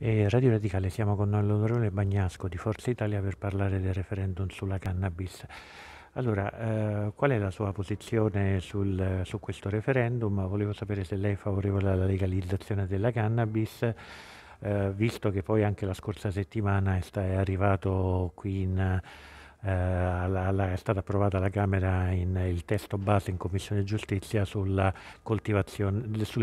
E Radio Radicale siamo con l'onorevole Bagnasco di Forza Italia per parlare del referendum sulla cannabis. Allora, eh, qual è la sua posizione sul, su questo referendum? Volevo sapere se lei è favorevole alla legalizzazione della cannabis, eh, visto che poi anche la scorsa settimana è, sta, è arrivato qui in... Eh, la, la, è stata approvata alla Camera in, il testo base in Commissione Giustizia sulle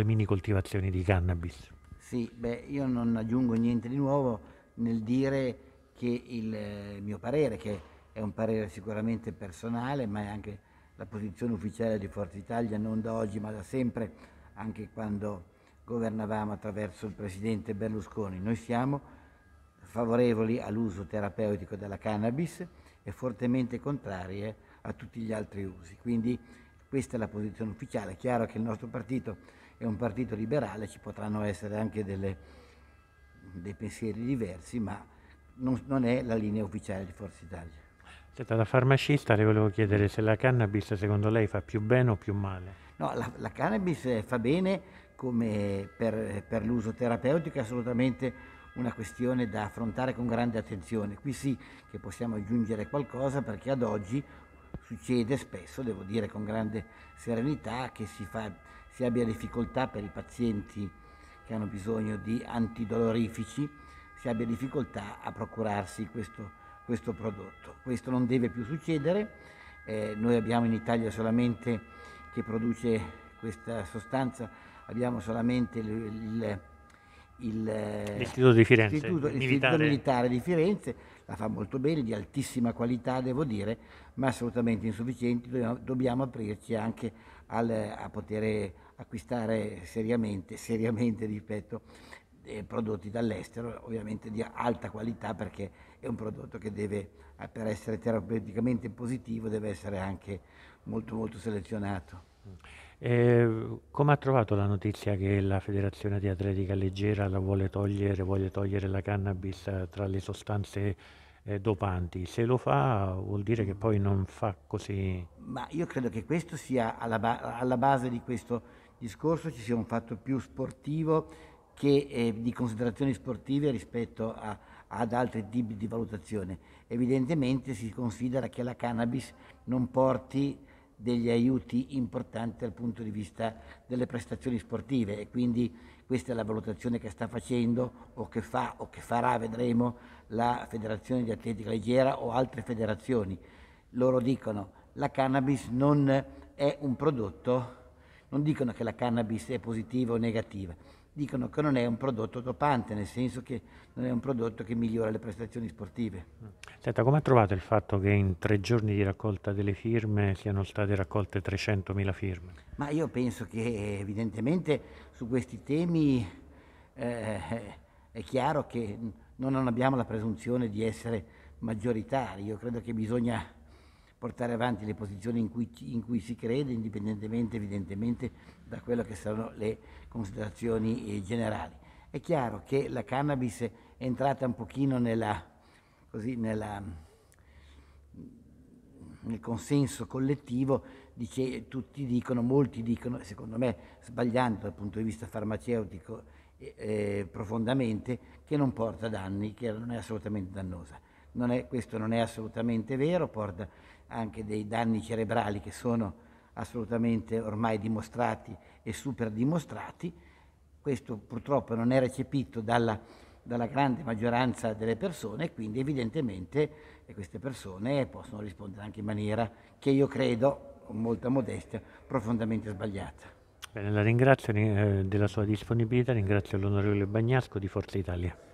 mini coltivazioni di cannabis. Sì, beh, io non aggiungo niente di nuovo nel dire che il eh, mio parere, che è un parere sicuramente personale, ma è anche la posizione ufficiale di Forza Italia, non da oggi ma da sempre, anche quando governavamo attraverso il presidente Berlusconi. Noi siamo favorevoli all'uso terapeutico della cannabis e fortemente contrarie a tutti gli altri usi. Quindi questa è la posizione ufficiale. È chiaro che il nostro partito è un partito liberale, ci potranno essere anche delle, dei pensieri diversi, ma non, non è la linea ufficiale di Forza Italia. Senta, da farmacista le volevo chiedere se la cannabis secondo lei fa più bene o più male? No, la, la cannabis eh, fa bene per, per l'uso terapeutico, è assolutamente una questione da affrontare con grande attenzione. Qui sì che possiamo aggiungere qualcosa perché ad oggi succede spesso, devo dire con grande serenità, che si, fa, si abbia difficoltà per i pazienti che hanno bisogno di antidolorifici, si abbia difficoltà a procurarsi questo, questo prodotto. Questo non deve più succedere, eh, noi abbiamo in Italia solamente che produce questa sostanza, abbiamo solamente il, il il, eh, l'istituto, di Firenze, l'istituto, militare. l'istituto militare di Firenze, la fa molto bene, di altissima qualità devo dire, ma assolutamente insufficiente, dobbiamo, dobbiamo aprirci anche al, a poter acquistare seriamente, seriamente ripeto, eh, prodotti dall'estero, ovviamente di alta qualità perché è un prodotto che deve, per essere terapeuticamente positivo, deve essere anche molto molto selezionato. Eh, come ha trovato la notizia che la Federazione di Atletica Leggera la vuole togliere, vuole togliere la cannabis eh, tra le sostanze eh, dopanti? Se lo fa vuol dire che poi non fa così... Ma io credo che questo sia alla, ba- alla base di questo discorso, ci sia un fatto più sportivo che eh, di considerazioni sportive rispetto a, ad altri tipi di valutazione. Evidentemente si considera che la cannabis non porti degli aiuti importanti dal punto di vista delle prestazioni sportive e quindi questa è la valutazione che sta facendo o che fa o che farà, vedremo, la Federazione di Atletica Leggera o altre federazioni. Loro dicono che la cannabis non è un prodotto non dicono che la cannabis è positiva o negativa, dicono che non è un prodotto dopante, nel senso che non è un prodotto che migliora le prestazioni sportive. Senta, come ha trovato il fatto che in tre giorni di raccolta delle firme siano state raccolte 300.000 firme? Ma io penso che evidentemente su questi temi eh, è chiaro che non abbiamo la presunzione di essere maggioritari, io credo che bisogna portare avanti le posizioni in cui, in cui, si crede, indipendentemente evidentemente da quello che saranno le considerazioni eh, generali. È chiaro che la cannabis è entrata un pochino nella, così, nella, nel consenso collettivo di che tutti dicono, molti dicono, secondo me sbagliando dal punto di vista farmaceutico eh, eh profondamente, che non porta danni, che non è assolutamente dannosa non è, questo non è assolutamente vero, porta anche dei danni cerebrali che sono assolutamente ormai dimostrati e super dimostrati. Questo purtroppo non è recepito dalla, dalla grande maggioranza delle persone, quindi evidentemente queste persone possono rispondere anche in maniera che io credo, con molta modestia, profondamente sbagliata. Bene, la ringrazio eh, della sua disponibilità, ringrazio l'onorevole Bagnasco di Forza Italia.